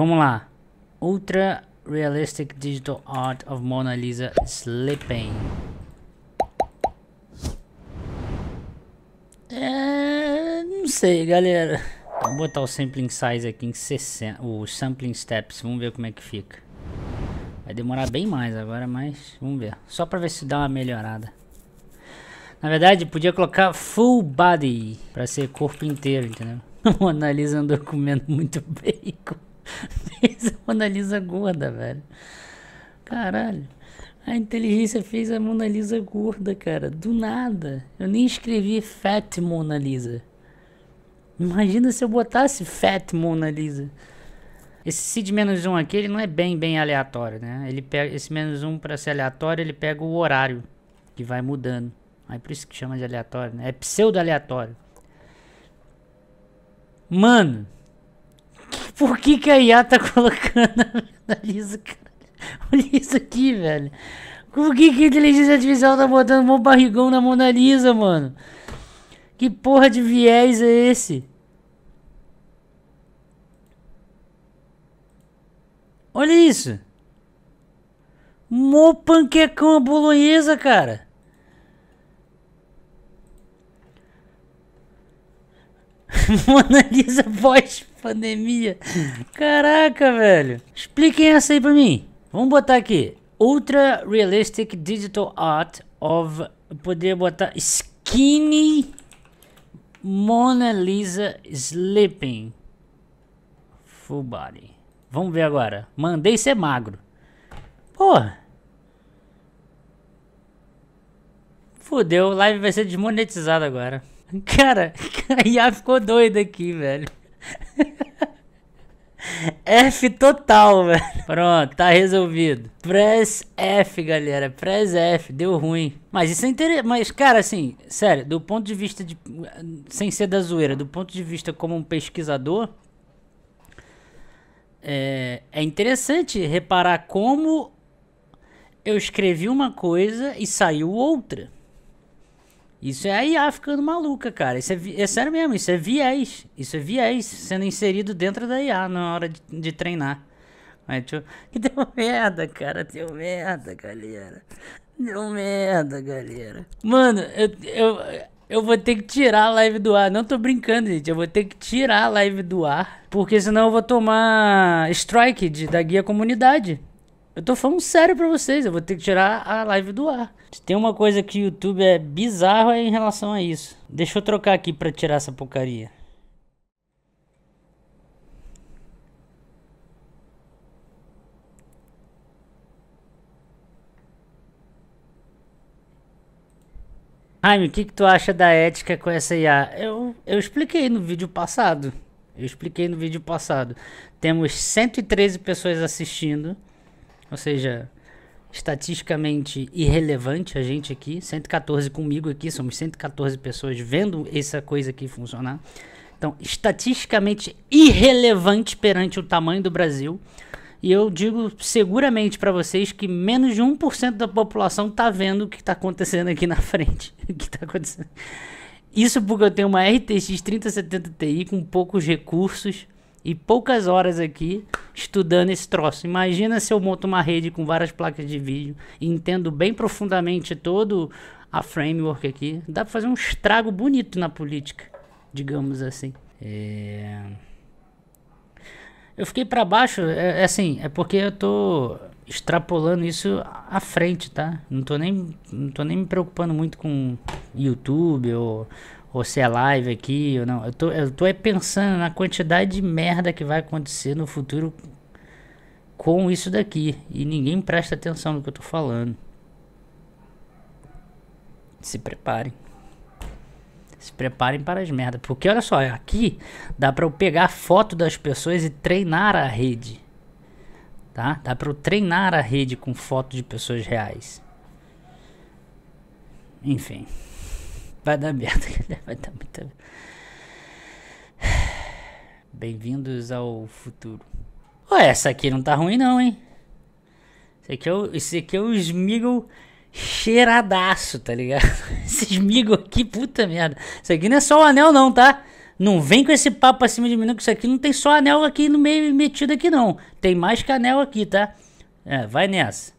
Vamos lá. Ultra Realistic Digital Art of Mona Lisa Sleeping. É, não sei, galera. Vou botar o sampling size aqui em 60, o sampling steps, vamos ver como é que fica. Vai demorar bem mais agora, mas vamos ver. Só pra ver se dá uma melhorada. Na verdade, podia colocar full body pra ser corpo inteiro, entendeu? Mona Lisa andou comendo muito bacon fez a Mona Lisa gorda, velho. Caralho. A inteligência fez a Mona Lisa gorda, cara. Do nada. Eu nem escrevi Fat Mona Lisa. Imagina se eu botasse Fat Mona Lisa. Esse seed menos 1 aqui, ele não é bem, bem aleatório, né? Ele pega, esse menos 1 para ser aleatório, ele pega o horário, que vai mudando. Aí por isso que chama de aleatório, né? É pseudo aleatório. Mano, por que, que a IA tá colocando a Lisa, cara? Olha isso aqui, velho. Por que, que a inteligência artificial tá botando um barrigão na Mona Lisa, mano? Que porra de viés é esse? Olha isso. Mó panquecão a bolonhesa, cara. Mona Lisa pós-pandemia. Caraca, velho. Expliquem essa aí pra mim. Vamos botar aqui. Ultra Realistic Digital Art of... Poder botar Skinny Mona Lisa Sleeping. Full Body. Vamos ver agora. Mandei ser magro. Porra. Fudeu, live vai ser desmonetizada agora. Cara, a IA ficou doida aqui, velho. F total, velho. Pronto, tá resolvido. Press F, galera. Press F, deu ruim. Mas isso é interessante. Mas, cara, assim, sério, do ponto de vista de. Sem ser da zoeira, do ponto de vista como um pesquisador. É, é interessante reparar como eu escrevi uma coisa e saiu outra. Isso é a IA ficando maluca, cara. Isso é, é sério mesmo, isso é viés. Isso é viés sendo inserido dentro da IA na hora de, de treinar. Mas eu... Tipo, que deu merda, cara. Deu merda, galera. Deu merda, galera. Mano, eu, eu, eu vou ter que tirar a live do ar. Não tô brincando, gente. Eu vou ter que tirar a live do ar. Porque senão eu vou tomar strike de, da guia comunidade. Eu tô falando sério pra vocês, eu vou ter que tirar a live do ar. Se tem uma coisa que o YouTube é bizarro é em relação a isso. Deixa eu trocar aqui pra tirar essa porcaria. Jaime, o que, que tu acha da ética com essa IA? Eu, eu expliquei no vídeo passado. Eu expliquei no vídeo passado. Temos 113 pessoas assistindo. Ou seja, estatisticamente irrelevante a gente aqui, 114 comigo aqui, somos 114 pessoas vendo essa coisa aqui funcionar. Então, estatisticamente irrelevante perante o tamanho do Brasil. E eu digo seguramente para vocês que menos de 1% da população está vendo o que está acontecendo aqui na frente. o que tá acontecendo. Isso porque eu tenho uma RTX 3070 Ti com poucos recursos e poucas horas aqui estudando esse troço. Imagina se eu monto uma rede com várias placas de vídeo e entendo bem profundamente todo a framework aqui. Dá pra fazer um estrago bonito na política, digamos assim. É... Eu fiquei para baixo, é, é, assim, é porque eu tô extrapolando isso à frente, tá? Não tô nem, não tô nem me preocupando muito com YouTube ou ou se é live aqui ou não. Eu tô, eu tô é pensando na quantidade de merda que vai acontecer no futuro com isso daqui. E ninguém presta atenção no que eu tô falando. Se preparem. Se preparem para as merdas. Porque olha só, aqui dá para eu pegar foto das pessoas e treinar a rede. Tá? Dá para eu treinar a rede com foto de pessoas reais. Enfim. Vai dar merda, vai dar muita merda. Bem-vindos ao futuro. Ué, essa aqui não tá ruim não, hein? Esse aqui é o, esse aqui é o Smiggle cheiradaço, tá ligado? Esse Smiggle aqui, puta merda. Isso aqui não é só o anel não, tá? Não vem com esse papo acima de mim, não, que isso aqui não tem só anel aqui no meio metido aqui não. Tem mais que anel aqui, tá? É, vai nessa.